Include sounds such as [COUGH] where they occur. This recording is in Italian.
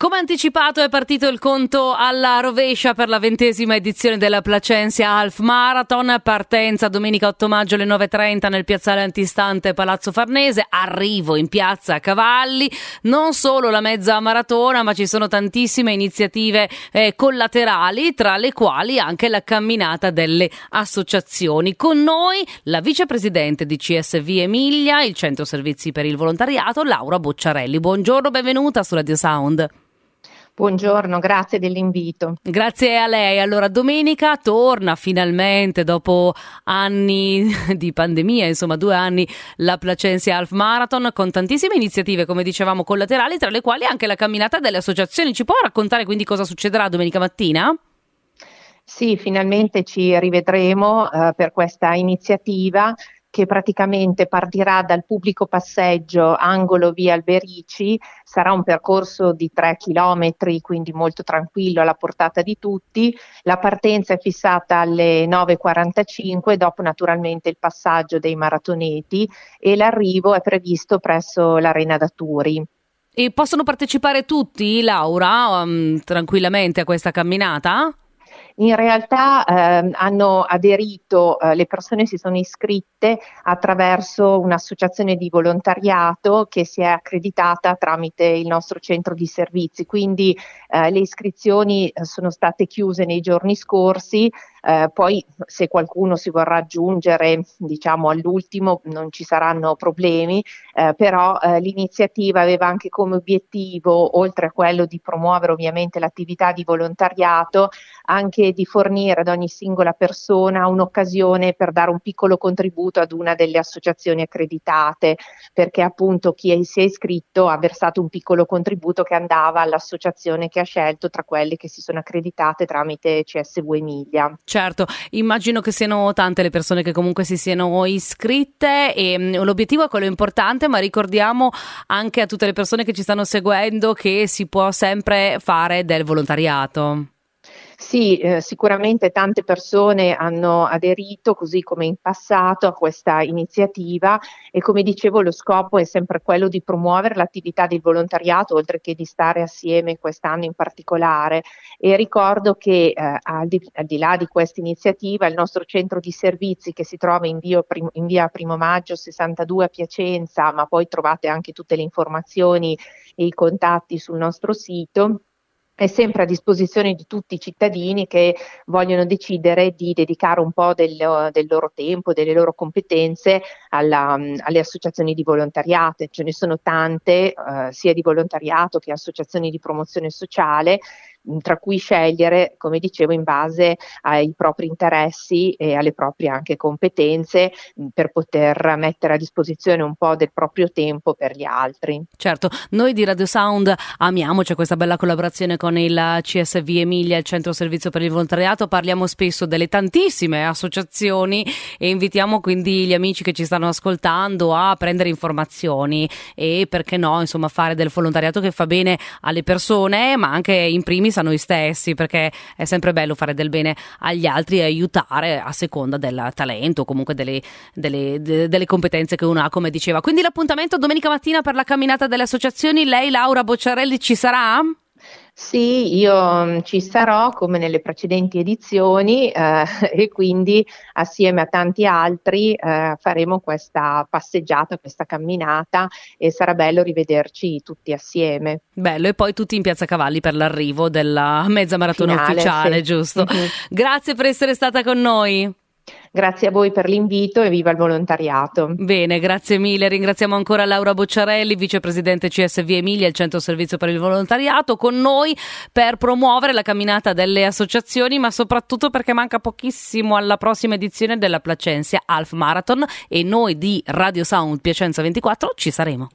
Come anticipato è partito il conto alla rovescia per la ventesima edizione della Placensia Half Marathon, partenza domenica 8 maggio alle 9.30 nel piazzale antistante Palazzo Farnese, arrivo in piazza Cavalli, non solo la mezza maratona ma ci sono tantissime iniziative eh, collaterali tra le quali anche la camminata delle associazioni. Con noi la vicepresidente di CSV Emilia, il centro servizi per il volontariato, Laura Bocciarelli. Buongiorno, benvenuta su Radio Sound. Buongiorno, grazie dell'invito. Grazie a lei. Allora, domenica torna finalmente dopo anni [LAUGHS] di pandemia, insomma due anni, la Placencia Half Marathon con tantissime iniziative, come dicevamo, collaterali, tra le quali anche la camminata delle associazioni. Ci può raccontare quindi cosa succederà domenica mattina? Sì, finalmente ci rivedremo eh, per questa iniziativa che praticamente partirà dal pubblico passeggio angolo via Alberici, sarà un percorso di 3 km, quindi molto tranquillo, alla portata di tutti. La partenza è fissata alle 9.45, dopo naturalmente il passaggio dei maratoneti e l'arrivo è previsto presso l'Arena da Turi. E possono partecipare tutti, Laura, um, tranquillamente a questa camminata? In realtà eh, hanno aderito, eh, le persone si sono iscritte attraverso un'associazione di volontariato che si è accreditata tramite il nostro centro di servizi, quindi eh, le iscrizioni eh, sono state chiuse nei giorni scorsi, eh, poi se qualcuno si vorrà aggiungere diciamo all'ultimo non ci saranno problemi, eh, però eh, l'iniziativa aveva anche come obiettivo, oltre a quello di promuovere ovviamente l'attività di volontariato, anche di fornire ad ogni singola persona un'occasione per dare un piccolo contributo ad una delle associazioni accreditate, perché appunto chi si è iscritto ha versato un piccolo contributo che andava all'associazione che ha scelto tra quelle che si sono accreditate tramite CSV Emilia. Certo, immagino che siano tante le persone che comunque si siano iscritte e mh, mm, l'obiettivo è quello importante, ma ricordiamo anche a tutte le persone che ci stanno seguendo che si può sempre fare del volontariato. Sì, eh, sicuramente tante persone hanno aderito, così come in passato, a questa iniziativa e come dicevo lo scopo è sempre quello di promuovere l'attività del volontariato, oltre che di stare assieme quest'anno in particolare. E ricordo che eh, al, di, al, di, là di questa iniziativa il nostro centro di servizi che si trova in, via Primo, in via Primo Maggio 62 a Piacenza, ma poi trovate anche tutte le informazioni e i contatti sul nostro sito è sempre a disposizione di tutti i cittadini che vogliono decidere di dedicare un po' del, del loro tempo, delle loro competenze alla, alle associazioni di volontariato, ce ne sono tante, eh, sia di volontariato che associazioni di promozione sociale, tra cui scegliere, come dicevo, in base ai propri interessi e alle proprie anche competenze per poter mettere a disposizione un po' del proprio tempo per gli altri. Certo, noi di Radio Sound amiamo, c'è questa bella collaborazione con il CSV Emilia, il Centro Servizio per il Volontariato, parliamo spesso delle tantissime associazioni e invitiamo quindi gli amici che ci stanno ascoltando a prendere informazioni e perché no, insomma, fare del volontariato che fa bene alle persone, ma anche in primis a noi stessi, perché è sempre bello fare del bene agli altri e aiutare a seconda del talento o comunque delle, delle, de, delle competenze che uno ha, come diceva. Quindi l'appuntamento domenica mattina per la camminata delle associazioni. Lei, Laura Bocciarelli, ci sarà? Sì, io mm, ci sarò come nelle precedenti edizioni eh, [LAUGHS] e quindi assieme a tanti altri eh, faremo questa passeggiata, questa camminata e sarà bello rivederci tutti assieme. Bello e poi tutti in Piazza Cavalli per l'arrivo della mezza maratona Finale, ufficiale, sì. giusto? Mm-hmm. Grazie per essere stata con noi. Grazie a voi per l'invito e viva il volontariato. Bene, grazie mille. Ringraziamo ancora Laura Bocciarelli, vicepresidente CSV Emilia, il Centro Servizio per il Volontariato, con noi per promuovere la camminata delle associazioni, ma soprattutto perché manca pochissimo alla prossima edizione della Placensia Half Marathon e noi di Radio Sound Piacenza 24 ci saremo.